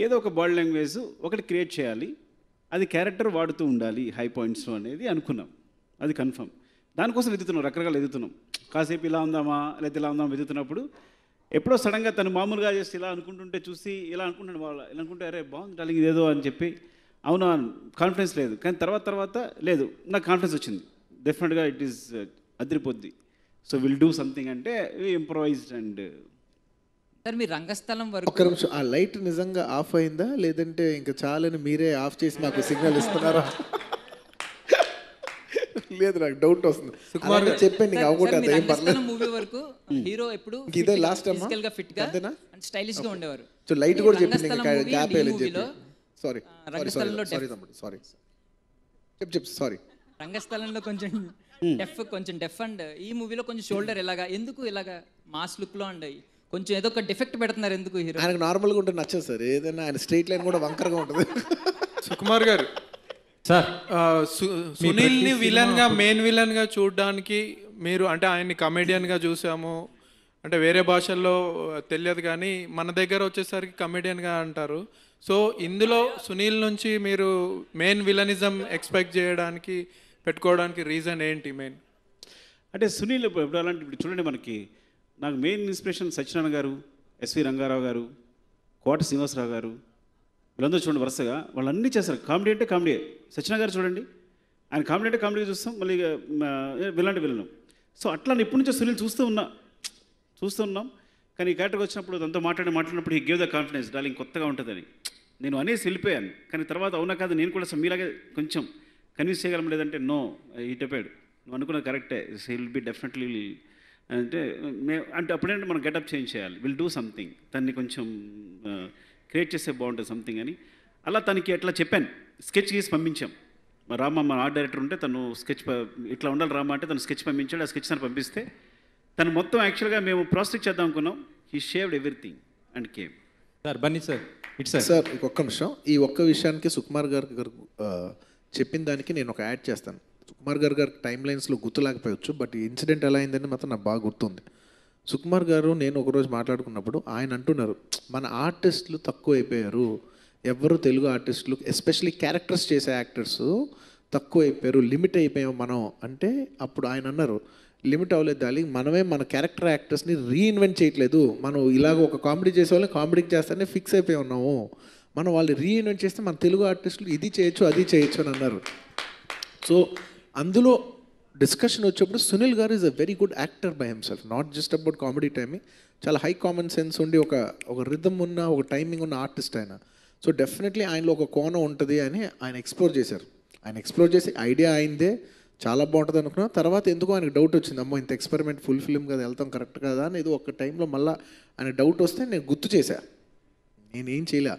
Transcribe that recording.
ఏదో ఒక body language ఒకటి క్రియేట్ చేయాలి అది క్యారెక్టర్ వాడుతూ ఉండాలి హై పాయింట్స్ అనేది అనుకున్నాం అది కన్ఫర్మ్ దానికోసం వెతుకుతున్నాం రకరకాలు ఎదుగుతున్నాం కాసేపు ఇలా ఉందామా లేదా ఇలా ఉందామా వెతుకుతున్నప్పుడు ఎప్పుడో సడన్గా తను మామూలుగా చేసి ఇలా అనుకుంటుంటే చూసి ఇలా అనుకుంటాను వాళ్ళు ఇలా అనుకుంటే అరే బాగుంది డాలింగ్ ఇదేదో అని చెప్పి అవును కాన్ఫిడెన్స్ లేదు కానీ తర్వాత తర్వాత లేదు నాకు కాన్ఫిడెన్స్ వచ్చింది డెఫినెట్గా ఇట్ ఈస్ అదిరిపోద్ది సో విల్ డూ సంథింగ్ అంటే ఇంప్రవైజ్డ్ అండ్ సార్ మీ రంగస్థలం వరకు ఒక నిమిషం ఆ లైట్ నిజంగా ఆఫ్ అయిందా లేదంటే ఇంకా చాలని మీరే ఆఫ్ చేసి మాకు సిగ్నల్ ఇస్తున్నారా లేదు నాకు డౌట్ వస్తుంది సుకుమార్ చెప్పండి నీకు అవ్వకూడదు ఏం పర్లేదు మూవీ వరకు హీరో ఎప్పుడు ఇదే లాస్ట్ అమ్మా ఫిజికల్ గా ఫిట్ గా అండ్ స్టైలిష్ గా ఉండేవారు సో లైట్ కూడా చెప్పింది ఇంకా గ్యాప్ వేయలేదు చెప్పి సారీ సారీ సారీ తమ్ముడు సారీ చెప్పు చెప్పు సారీ రంగస్థలంలో కొంచెం డెఫ్ కొంచెం డెఫ్ అండ్ ఈ మూవీలో కొంచెం షోల్డర్ ఇలాగా ఎందుకు ఇలాగా మాస్ లుక్ లో అండ్ కొంచెం ఏదో ఒక డిఫెక్ట్ పెడుతున్నారు ఎందుకు హీరో ఆయనకు నార్మల్గా ఉంటే నచ్చదు సార్ ఏదైనా ఆయన స్ట్రైట్ లైన్ కూడా వంకరగా ఉంటుంది సుకుమార్ గారు సార్ సునీల్ ని విలన్ గా మెయిన్ విలన్ గా చూడడానికి మీరు అంటే ఆయన్ని కమెడియన్ గా చూసాము అంటే వేరే భాషల్లో తెలియదు కానీ మన దగ్గర వచ్చేసరికి కమెడియన్ గా అంటారు సో ఇందులో సునీల్ నుంచి మీరు మెయిన్ విలనిజం ఎక్స్పెక్ట్ చేయడానికి పెట్టుకోవడానికి రీజన్ ఏంటి మెయిన్ అంటే సునీల్ ఇప్పుడు అలాంటి ఇప్పుడు చూడండి మనకి నాకు మెయిన్ ఇన్స్పిరేషన్ సత్యనారాయణ గారు ఎస్వి రంగారావు గారు కోట శ్రీనివాసరావు గారు వీళ్ళందరూ చూడండి వరుసగా వాళ్ళు అన్నీ చేస్తారు కామెడీ అంటే కామెడీ సచిన గారు చూడండి ఆయన కామెడీ అంటే కామెడీ చూస్తాం మళ్ళీ వెళ్ళండి వెళ్ళను సో అట్లా ఇప్పటి నుంచో సునీల్ చూస్తూ ఉన్నా చూస్తూ ఉన్నాం కానీ ఈ క్యారెక్టర్కి వచ్చినప్పుడు దాంతో మాట్లాడి మాట్లాడినప్పుడు ఈ గేవ్ ద కాన్ఫిడెన్స్ డాలింగ్ కొత్తగా ఉంటుందని నేను అనేసి వెళ్ళిపోయాను కానీ తర్వాత అవునా కాదు నేను కూడా మీలాగే కొంచెం కన్విన్స్ చేయగలం లేదంటే నో ఇటపాడు నువ్వు అనుకున్న కరెక్టే సో విల్ బి డెఫినెట్లీ అంటే మే అంటే అప్పుడంటే మనం గెటప్ చేంజ్ చేయాలి విల్ డూ సంథింగ్ తన్ని కొంచెం క్రియేట్ చేస్తే బాగుంటుంది సంథింగ్ అని అలా తనకి ఎట్లా చెప్పాను స్కెచ్ గీసి పంపించాం మా రామ మన ఆర్ట్ డైరెక్టర్ ఉంటే తను స్కెచ్ ఇట్లా ఉండాలి రామ అంటే తను స్కెచ్ పంపించాడు ఆ స్కెచ్ తను పంపిస్తే తను మొత్తం యాక్చువల్గా మేము ప్రాసెస్ చేద్దాం అనుకున్నాం he shaved everything and came sir Bunny sir it's sir ఒక్క నిమిషం ఈ ఒక్క విషయానికి సుకుమార్ గారు చెప్పిన దానికి నేను ఒక యాడ్ చేస్తాను సుకుమార్ గారు గారు టైం లైన్స్లో గుర్తులేకపోవచ్చు బట్ ఇన్సిడెంట్ ఎలా అయిందని మాత్రం నాకు బాగా గుర్తుంది సుకుమార్ గారు నేను ఒకరోజు మాట్లాడుకున్నప్పుడు ఆయన అంటున్నారు మన ఆర్టిస్టులు తక్కువ అయిపోయారు ఎవరు తెలుగు ఆర్టిస్టులు ఎస్పెషలీ క్యారెక్టర్స్ చేసే యాక్టర్స్ తక్కువ అయిపోయారు లిమిట్ అయిపోయాం మనం అంటే అప్పుడు ఆయన అన్నారు లిమిట్ అవ్వలేదు డార్లింగ్ మనమే మన క్యారెక్టర్ యాక్టర్స్ని రీఇన్వెంట్ చేయట్లేదు మనం ఇలాగ ఒక కామెడీ చేసే వాళ్ళని కామెడీకి చేస్తానే ఫిక్స్ అయిపోయి ఉన్నాము మనం వాళ్ళు రీఇన్వెంట్ చేస్తే మన తెలుగు ఆర్టిస్టులు ఇది చేయొచ్చు అది చేయొచ్చు అని అన్నారు సో అందులో డిస్కషన్ వచ్చేప్పుడు సునీల్ గారు is a very good actor by himself not just about comedy timing చాలా హై కామన్ సెన్స్ ఉండి ఒక ఒక రిథమ్ ఉన్న ఒక టైమింగ్ ఉన్న ఆర్టిస్ట్ ఆయన సో డెఫినెట్లీ ఆయనలో ఒక కోణం ఉంటుంది అని ఆయన ఎక్స్ప్లోర్ చేశారు ఆయన ఎక్స్ప్లోర్ చేసి ఐడియా అయిందే చాలా బాగుంటుంది అనుకున్నా తర్వాత ఎందుకో ఆయనకు డౌట్ వచ్చింది అమ్మో ఇంత ఎక్స్పెరిమెంట్ ఫుల్ ఫిలిం కదా వెళ్తాం కరెక్ట్ కదా అని ఇది ఒక టైంలో మళ్ళీ ఆయన డౌట్ వస్తే నేను గుర్తు చేశాను నేనేం చేయలే